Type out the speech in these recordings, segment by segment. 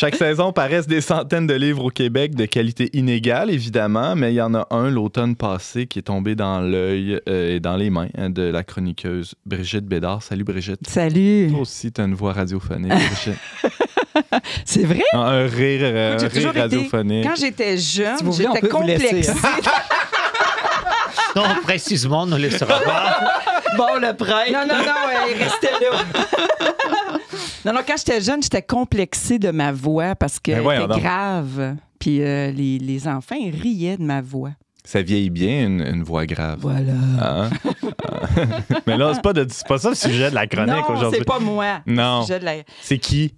Chaque saison paraissent des centaines de livres au Québec de qualité inégale, évidemment, mais il y en a un l'automne passé qui est tombé dans l'œil euh, et dans les mains hein, de la chroniqueuse Brigitte Bédard. Salut Brigitte. Salut. Toi aussi, tu as une voix radiophonique, Brigitte. C'est vrai? Un rire, euh, radiophonique. Quand j'étais jeune, j'étais hein. complexée. non, précisément, on ne laissera pas. Bon, le prêtre. Non, non, non, il là. Non, non, quand j'étais jeune, j'étais complexée de ma voix parce que c'était ben grave. Puis euh, les, enfants riaient de ma voix. Ça vieillit bien, une, voix grave. Voilà. Hein? Mais là, c'est pas, de, pas ça le sujet de la chronique non, aujourd'hui. C'est pas moi. Non. C'est, qui?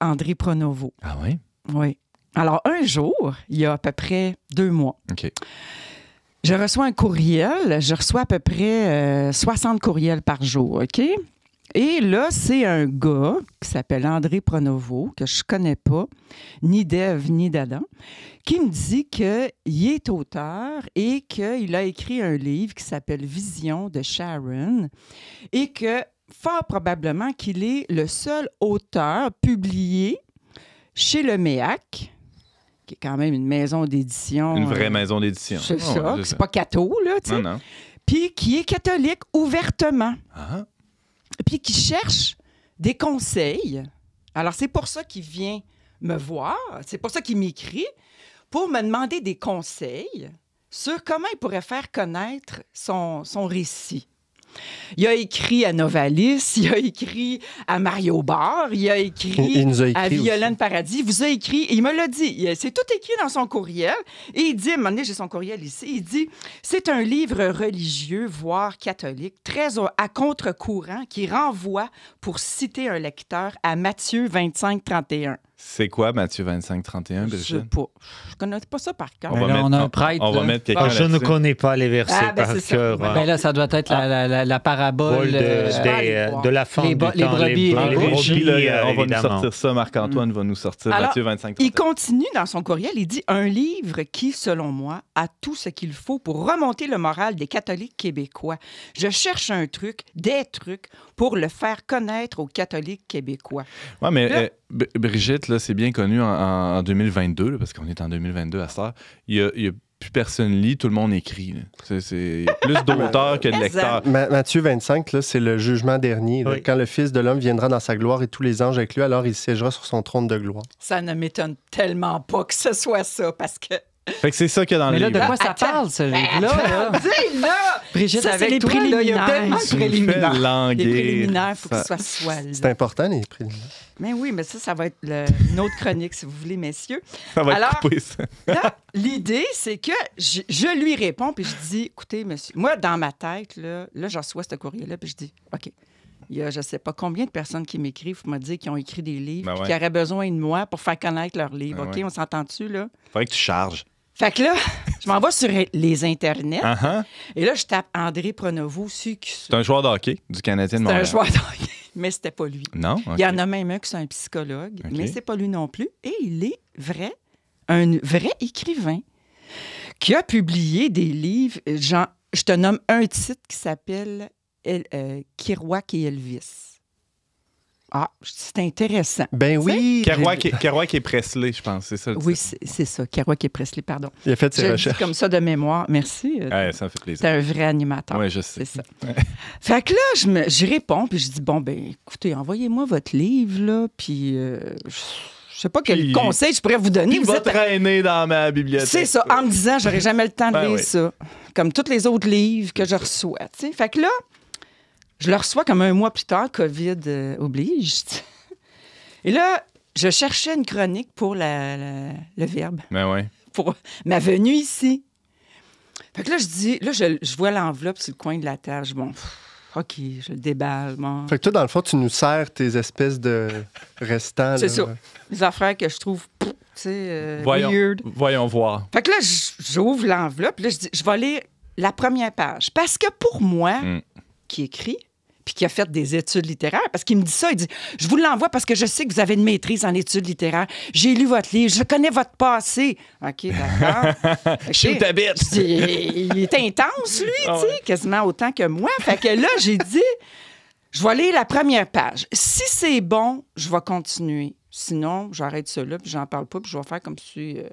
Ah, André Pronovo. Ah oui? Oui. Alors, un jour, il y a à peu près deux mois, je reçois un courriel. Je reçois à peu près 60 euh, courriels par jour, OK? Et là, c'est un gars qui s'appelle André Pronovo, que je ne connais pas, ni d'Ève ni d'Adam, qui me dit qu'il est auteur et qu'il a écrit un livre qui s'appelle Vision de Sharon et que fort probablement qu'il est le seul auteur publié chez le MEAC, qui est quand même une maison d'édition. Une vraie maison d'édition. C'est ah ça, c'est pas catho, là, tu sais. Puis qui est catholique ouvertement. Ah puis qui cherche des conseils. Alors, c'est pour ça qu'il vient me voir, c'est pour ça qu'il m'écrit, pour me demander des conseils sur comment il pourrait faire connaître son récit. Il a écrit à Novalis, il a écrit à Mario Bar, il a écrit, à Violaine Paradis, il vous a écrit, il me l'a dit. C'est tout écrit dans son courriel. Et il dit, à j'ai son courriel ici, il dit C'est un livre religieux, voire catholique, très à contre-courant, qui renvoie, pour citer un lecteur, à Matthieu 25-31. C'est quoi Matthieu 25-31, Brigitte? Je, pas. je connais pas ça par cœur. On, va mettre, a je ne connais pas les versets ah, ben, par cœur. Hein. Ben là, ça doit être la, ah. parabole euh, de, la fin les, brebis. Les on va nous sortir ça. Marc-Antoine mm. va nous sortir Matthieu 25-31. Il continue dans son courriel. Il dit « Un livre qui, selon moi, a tout ce qu'il faut pour remonter le moral des catholiques québécois. Je cherche un truc, des trucs, pour le faire connaître aux catholiques québécois. mais... Euh, Brigitte, là, c'est bien connu en, 2022, parce qu'on est en 2022 à ça. Il plus personne lit, tout le monde écrit. C'est plus d'auteurs que de lecteurs. Matthieu 25, c'est le jugement dernier. Quand le Fils de l'homme viendra dans sa gloire et tous les anges avec lui, alors il siégera sur son trône de gloire. Ça ne m'étonne tellement pas que ce soit ça, parce que fait que c'est ça qu'il y a dans mais là, de quoi ça parle, ce livre-là? Dis, le Brigitte, ça, avec les préliminaires. il y a tellement de préliminaires. Les préliminaires, il faut que ce soit C'est important, les préliminaires. Mais oui, mais ça, ça va être une autre chronique, si vous voulez, messieurs. Ça va Alors, être coupé, l'idée, c'est que je, lui réponds, puis je dis, écoutez, monsieur, moi, dans ma tête, là, là reçois ce courrier-là, puis je dis, OK, il y a je ne sais pas combien de personnes qui m'écrivent qui me dire qu'ils ont écrit des livres, ben qui auraient besoin de moi pour faire connaître leurs livres. Ben OK, on s'entend-tu, là? Faudrait que tu charges. Fait que là, je m'en vais sur les internets. Ah, ah. Et là, je tape André Pronovo. C'est un joueur de hockey du Canadien de Montréal. C'est un joueur de hockey, mais c'était pas lui. Non? Il y en a même un qui est un psychologue, mais c'est pas lui non plus. Et il est vrai, un vrai écrivain qui a publié des livres, genre, je te nomme un titre qui s'appelle euh, Kiroak et Elvis. Ah, c'est intéressant. Ben oui. Kerouac, qui et Presley, je pense, c'est ça. oui, c'est ça. Kerouac et Presley, pardon. Il a fait ses recherches. comme ça de mémoire. Merci. Euh, ouais, ça me fait plaisir. T'es un vrai animateur. Oui, je sais. C'est ça. Fait que là, je, me, réponds, puis je dis bon, ben écoutez, envoyez-moi votre livre, là, puis. Euh, je sais pas quel conseil je pourrais vous donner. Vous va traîner dans ma bibliothèque. C'est ça, en me disant, j'aurais jamais le temps de ben lire ça. Comme tous les autres livres que je reçois. Fac Fait que là, je le reçois comme un mois plus tard, COVID euh, oblige. Et là, je cherchais une chronique pour le verbe. Ben oui. – Pour ma venue ici. Fait que là, je dis, là, je, vois l'enveloppe sur le coin de la table. Je bon, OK, je le déballe. Fait que toi, dans le fond, tu nous sers tes espèces de restants. C'est ça. Les affaires que je trouve, tu sais, euh, voyons, weird. Voyons voir. Fait que là, j'ouvre l'enveloppe. Là, je dis, je vais lire la première page. Parce que pour moi, mm. qui écrit, puis qui a fait des études littéraires, parce qu'il me dit ça, il dit, je vous l'envoie parce que je sais que vous avez une maîtrise en études littéraires. J'ai lu votre livre, je connais votre passé. OK, d'accord. Je Il est intense, lui, ah tu sais, quasiment autant que moi. Fait que là, j'ai dit, je vais lire la première page. Si c'est bon, je vais continuer. Sinon, j'arrête cela, puis j'en parle pas, puis je vais faire comme si... Euh,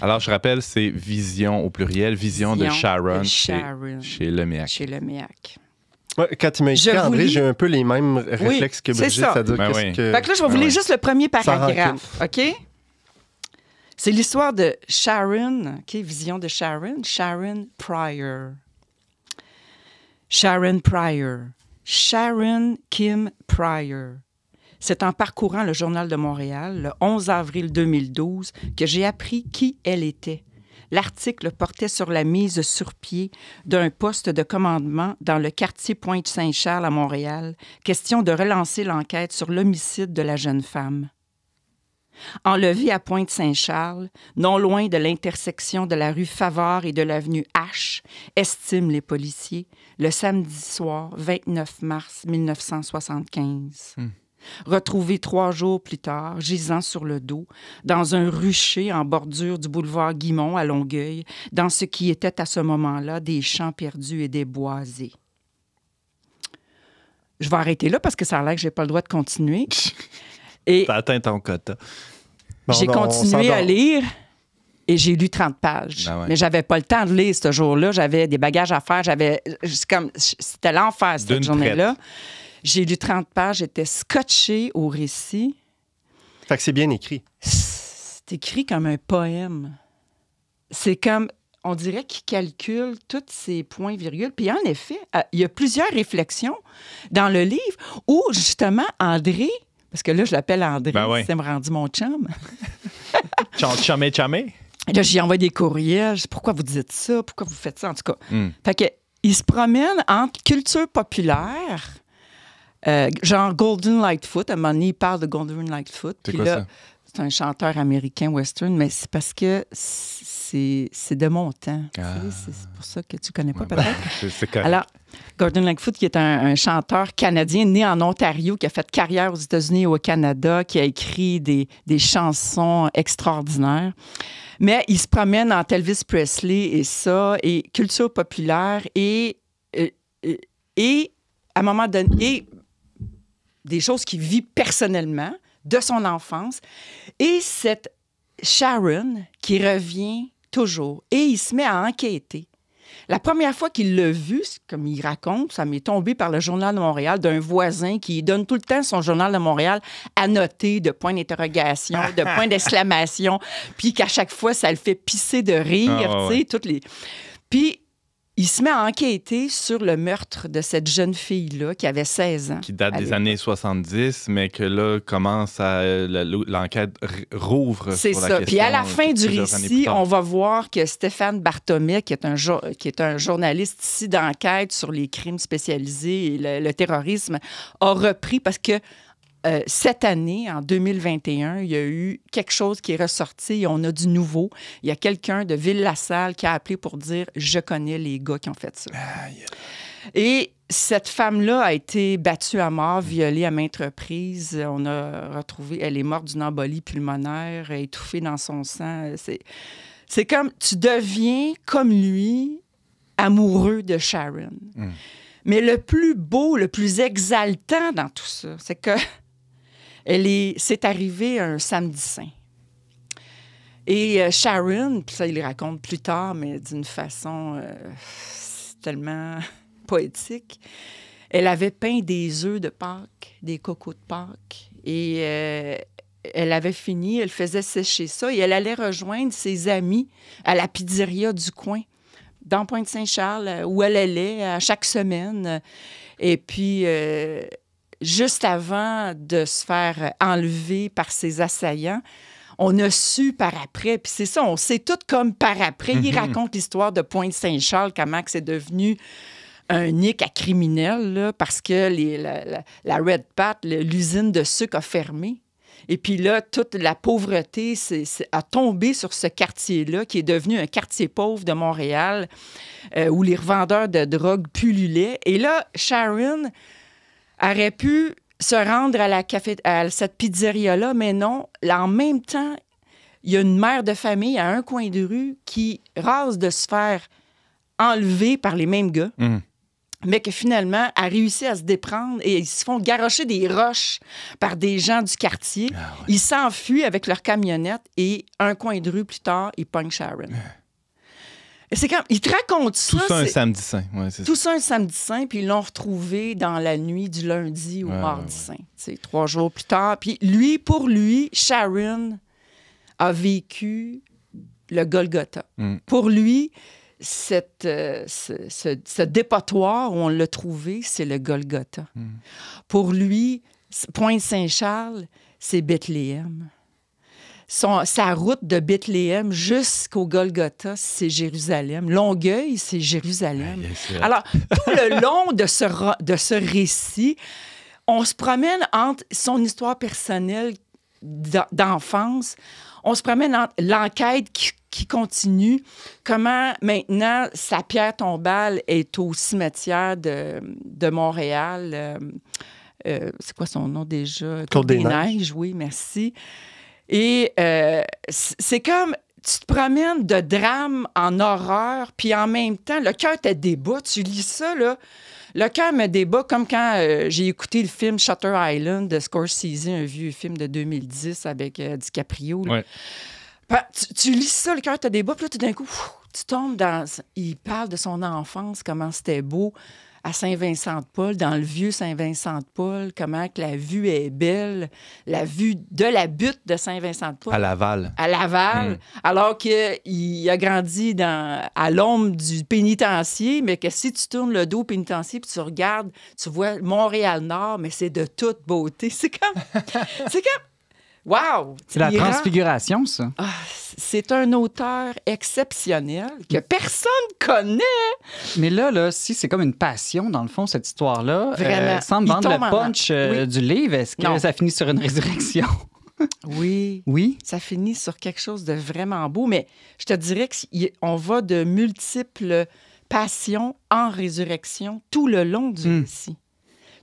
Alors, je rappelle, c'est Vision au pluriel, Vision, de Sharon, chez, chez Le Chez quand il j'ai un peu les mêmes réflexes que Brigitte. cest à ben que... là, je vais vous ben lire juste le premier paragraphe, OK? C'est l'histoire de Sharon, Quelle vision de Sharon, Sharon Pryor. Sharon Pryor. Sharon Kim Pryor. C'est en parcourant le Journal de Montréal, le 11 avril 2012, que j'ai appris qui elle était. L'article portait sur la mise sur pied d'un poste de commandement dans le quartier Pointe-Saint-Charles à Montréal, question de relancer l'enquête sur l'homicide de la jeune femme. Enlevé à Pointe-Saint-Charles, non loin de l'intersection de la rue Favard et de l'avenue H, estiment les policiers, le samedi soir 29 mars 1975 retrouvé trois jours plus tard, gisant sur le dos, dans un rucher en bordure du boulevard Guimont à Longueuil, dans ce qui était à ce moment-là des champs perdus et des boisés. Je vais arrêter là parce que ça a l'air que n'ai pas le droit de continuer. Et atteint ton quota. j'ai continué à lire et j'ai lu 30 pages. Ben Mais j'avais pas le temps de lire ce jour-là. J'avais des bagages à faire. J'avais, comme, c'était l'enfer cette journée-là. J'ai lu 30 pages, j'étais scotché au récit. Fait que c'est bien écrit. C'est écrit comme un poème. C'est comme, on dirait qu'il calcule tous ses points, virgules. Puis en effet, euh, il y a plusieurs réflexions dans le livre où, justement, André, parce que là, je l'appelle André, ça ben me rendu mon chum. chamé, chamé? Là, j'y envoie des courriels. Pourquoi vous dites ça? Pourquoi vous faites ça? En tout cas. Hmm. Fait que, il se promène entre culture populaire euh, genre Golden Lightfoot, à un moment donné, il parle de Golden Lightfoot. C'est quoi là, ça? C'est un chanteur américain western, mais c'est parce que c'est, c'est de mon temps. Ah. c'est pour ça que tu connais pas peut-être. Ben, c'est correct. Alors, Golden Lightfoot, qui est un, chanteur canadien né en Ontario, qui a fait carrière aux États-Unis et au Canada, qui a écrit des, des chansons extraordinaires. Mais il se promène en Elvis Presley et ça, et culture populaire, et, euh, euh, et, à un moment donné, des choses qu'il vit personnellement de son enfance. Et cette Sharon qui revient toujours et il se met à enquêter. La première fois qu'il l'a vu, comme il raconte, ça m'est tombé par le Journal de Montréal d'un voisin qui donne tout le temps son Journal de Montréal à noter de points d'interrogation, de points d'exclamation, puis qu'à chaque fois, ça le fait pisser de rire, ah, toutes les... Puis il se met à enquêter sur le meurtre de cette jeune fille-là qui avait 16 ans. Qui date des années 70, mais que là commence à. L'enquête rouvre. C'est ça. Puis à la fin du récit, on va voir que Stéphane Barthomé, qui est un, qui est un journaliste ici d'enquête sur les crimes spécialisés et le terrorisme, a repris parce que euh, cette année, en 2021, il y a eu quelque chose qui est ressorti et on a du nouveau. Il y a quelqu'un de Ville-la-Salle qui a appelé pour dire Je connais les gars qui ont fait ça. Et cette femme-là a été battue à mort, violée à maintes reprises. On a retrouvé, elle est morte d'une embolie pulmonaire, étouffée dans son sang. C'est comme, tu deviens comme lui, amoureux de Sharon. Hum. Mais le plus beau, le plus exaltant dans tout ça, c'est que c'est arrivé un samedi saint. Et euh, Sharon, puis ça, il raconte plus tard, mais d'une façon euh, tellement poétique, elle avait peint des œufs de Pâques, des cocos de Pâques, et euh, elle avait fini, elle faisait sécher ça, et elle allait rejoindre ses amis à la pizzeria du coin dans Pointe-Saint-Charles, où elle allait à chaque semaine. Et puis, juste avant de se faire enlever par ses assaillants, on a su par après, puis c'est ça, on sait tout comme par après. Il mhm. raconte l'histoire de Pointe-Saint-Charles, comment c'est devenu un nick à criminel, parce que la, Red Pat, l'usine de sucre a fermé. Et puis là, toute la pauvreté est, a tombé sur ce quartier-là, qui est devenu un quartier pauvre de Montréal, euh, où les revendeurs de drogue pullulaient. Et là, Sharon aurait pu se rendre à, la café, à cette pizzeria-là, mais non, là, en même temps, il y a une mère de famille à un coin de rue qui rase de se faire enlever par les mêmes gars. Hum. mais que finalement, a réussi à se déprendre et ils se font garrocher des roches par des gens du quartier. Ah ils s'enfuient avec leur camionnette et un coin de rue plus tard, ils pognent Sharon. Ah. C'est quand il raconte ça. Tout ça un samedi saint. tout ça. un samedi saint, puis ils l'ont retrouvé dans la nuit du lundi au mardi saint, trois jours plus tard. Puis lui, pour lui, Sharon a vécu le Golgotha. Mm. Pour lui, euh, ce, ce, dépotoir où on l'a trouvé, c'est le Golgotha. Mm. Pour lui, Pointe-Saint-Charles, c'est Bethléem son, sa route de Bethléem jusqu'au Golgotha, c'est Jérusalem. Longueuil, c'est Jérusalem. Ben, Alors, tout le long de ce, de ce récit, on se promène entre son histoire personnelle d'enfance, on se promène entre l'enquête qui, continue, comment maintenant sa pierre tombale est au cimetière de, Montréal. Euh, euh, c'est quoi son nom déjà? Claude des, oui, merci. Et euh, c'est comme tu te promènes de drame en horreur, puis en même temps, le cœur te débat. Tu lis ça, là. Le cœur me débat comme quand euh, j'ai écouté le film Shutter Island de Scorsese, un vieux film de 2010 avec euh, DiCaprio. Bah, tu, lis ça, le cœur te débat, puis là, tout d'un coup, tu tombes dans. Il parle de son enfance, comment c'était beau à Saint-Vincent-de-Paul, dans le vieux Saint-Vincent-de-Paul, comment que la vue est belle, la vue de la butte de Saint-Vincent-de-Paul. À Laval. À Laval, hmm. alors qu'il a grandi dans, à l'ombre du pénitencier, mais que si tu tournes le dos au pénitencier puis tu regardes, tu vois Montréal-Nord, mais c'est de toute beauté. C'est comme... c'est comme... C'est la transfiguration, ça. Ah, c'est un auteur exceptionnel que personne connaît. Mais là, là si c'est comme une passion, dans le fond, cette histoire-là, sans euh, me vendre le punch euh, du livre, est-ce que ça finit sur une résurrection? Oui. Oui. Ça finit sur quelque chose de vraiment beau, mais je te dirais qu'on va de multiples passions en résurrection tout le long du hmm. récit.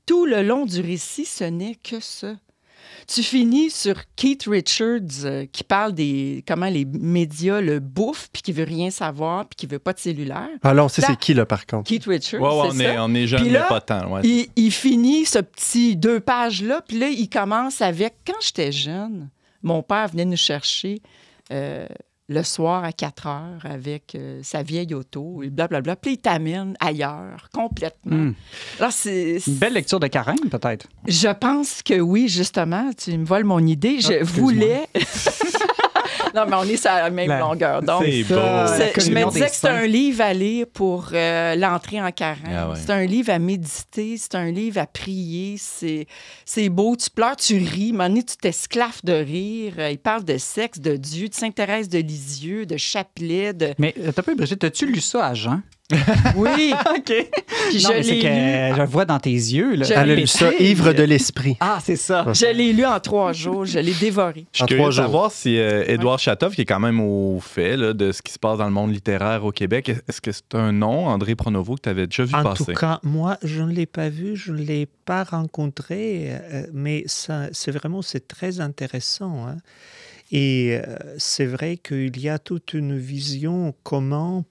Tout le long du récit, ce n'est que ça. Tu finis sur Keith Richards euh, qui parle des comment les médias le bouffent, puis qui veut rien savoir, puis qui veut pas de cellulaire. Ah non, c'est bah, qui là par contre? Keith Richards. Ouais, on, Est, on est jeune, mais pas tant. Ouais. Il, finit ce petit deux pages là, puis là, il commence avec Quand j'étais jeune, mon père venait nous chercher. Euh, le soir à 4 heures avec euh, sa vieille auto, et blablabla. Puis il t'amène ailleurs, complètement. Hmm. c'est. Une belle lecture de Karen, peut-être. Je pense que oui, justement. Tu me voles mon idée. Je ah, voulais. non, mais on est à la même longueur. Donc, c'est beau. je me disais que c'est un livre à lire pour euh, l'entrée en carême. Ah c'est un livre à méditer, c'est un livre à prier. C'est beau. Tu pleures, tu ris. À tu t'esclaves de rire. Euh, il parle de sexe, de Dieu, de Sainte-Thérèse de Lisieux, de Chapelet. Mais euh, t'as pas, Brigitte, as-tu lu ça à Jean? oui! OK. je l'ai vois dans tes yeux. Là. Elle a lu ça, ivre de l'esprit. Ah, c'est ça. Je l'ai lu en trois jours. Je l'ai dévoré. Je suis en si euh, Édouard Chatoff, qui est quand même au fait de ce qui se passe dans le monde littéraire au Québec, est-ce que c'est un nom, André Pronovo, que tu avais déjà vu passer? En tout cas, moi, je ne l'ai pas vu, je ne l'ai pas rencontré, euh, mais c'est vraiment, c'est très intéressant. Hein. Et euh, c'est vrai qu'il y a toute une vision comment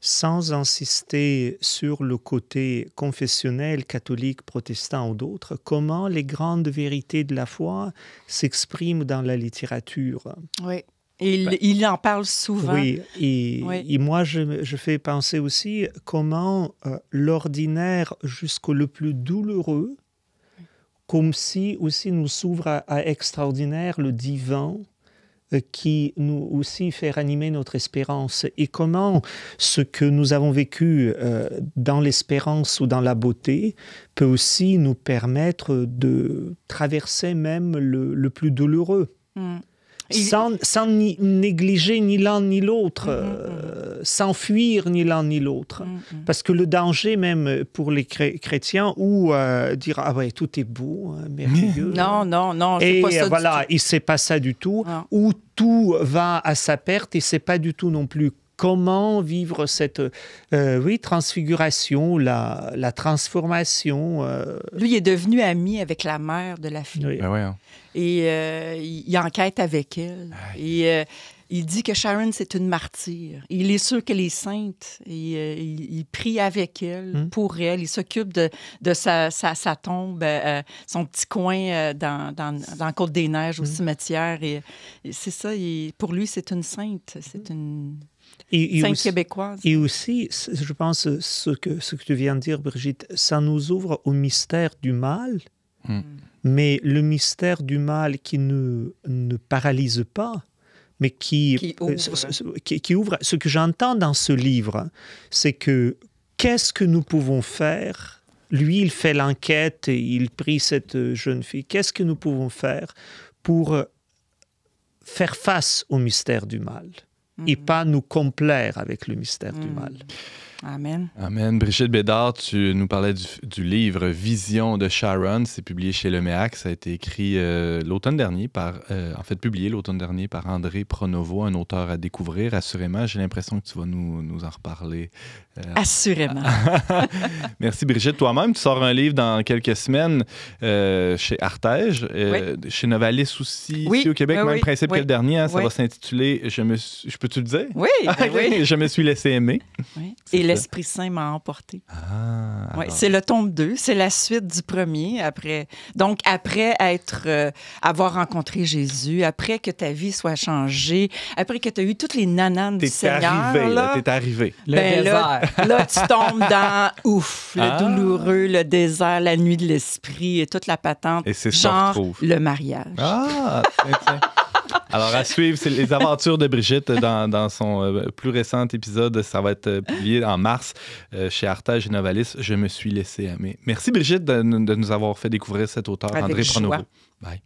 sans insister sur le côté confessionnel, catholique, protestant ou d'autres, comment les grandes vérités de la foi s'expriment dans la littérature. Oui. Ben il, en parle souvent. Oui, et, moi, je, fais penser aussi comment euh, l'ordinaire jusqu'au le plus douloureux, comme si aussi nous s'ouvre à extraordinaire le divin, euh, qui nous aussi fait ranimer notre espérance et comment ce que nous avons vécu euh, dans l'espérance ou dans la beauté peut aussi nous permettre de traverser même le, plus douloureux. Mm sans, négliger ni l'un ni l'autre, mhm, euh, mhm. sans fuir ni l'un ni l'autre. Mhm, Parce que le danger même pour les chrétiens, ou euh, dire ah ouais tout est beau, hein, merveilleux. non non non. Et voilà, il sait pas ça du tout. où tout va à sa perte et c'est pas du tout non plus comment vivre cette euh, oui, transfiguration, la, la transformation. Euh. Lui est devenu ami avec la mère de la fille. Ben hein. Et euh, il, enquête avec elle. Et il dit que Sharon, c'est une martyre. Il est sûr qu'elle est sainte. Et, il, prie avec elle, hum. pour elle. Il s'occupe de, de sa, sa, tombe, son petit coin dans, dans, dans Côte-des-Neiges, aussi au hum. cimetière. Et, c'est ça. pour lui, c'est une sainte. C'est hum. une et, aussi, Et aussi, je pense, ce que, ce tu viens de dire, Brigitte, ça nous ouvre au mystère du mal, hmm. mais le mystère du mal qui ne, ne paralyse pas, mais euh, qui, ouvre. Ce que j'entends dans ce livre, c'est que qu'est-ce que nous pouvons faire lui, il fait l'enquête, il prie cette euh, jeune fille. Qu'est-ce que nous pouvons faire pour euh, faire face au mystère du mal et pas nous complaire avec le mystère du mm. mal. Amen. Amen. Brigitte Bédard, tu nous parlais du, livre Vision de Sharon. C'est publié chez Le Méac. Ça a été écrit euh, l'automne dernier par, euh, en fait, publié l'automne dernier par André Pronovo, un auteur à découvrir. Assurément, j'ai l'impression que tu vas nous, en reparler. Euh, assurément. Merci Brigitte. Toi-même, tu sors un livre dans quelques semaines chez Artege, chez Novalis aussi, ici au Québec. même principe que le dernier. Hein, ça va s'intituler Je me, suis... je peux-tu le dire? Oui. Ben je me suis laissé aimer. Et l'Esprit Saint m'a emporté. Ah, ouais, c'est le tombe 2, c'est la suite du premier. Après, donc après être, euh, avoir rencontré Jésus, après que ta vie soit changée, après que tu as eu toutes les nananes du Seigneur. Arrivé, là, es arrivé. Ben là, tu tombes dans ouf, le ah. douloureux, le désert, la nuit de l'esprit et toute la patente. Et c'est genre le mariage. Ah, alors, à suivre, c'est les aventures de Brigitte dans, son euh, plus récent épisode. Ça va être euh, publié en mars euh, chez Artage et Novalis. Je me suis laissé aimer. Merci, Brigitte, de, nous avoir fait découvrir cet auteur, André Prono. Bye.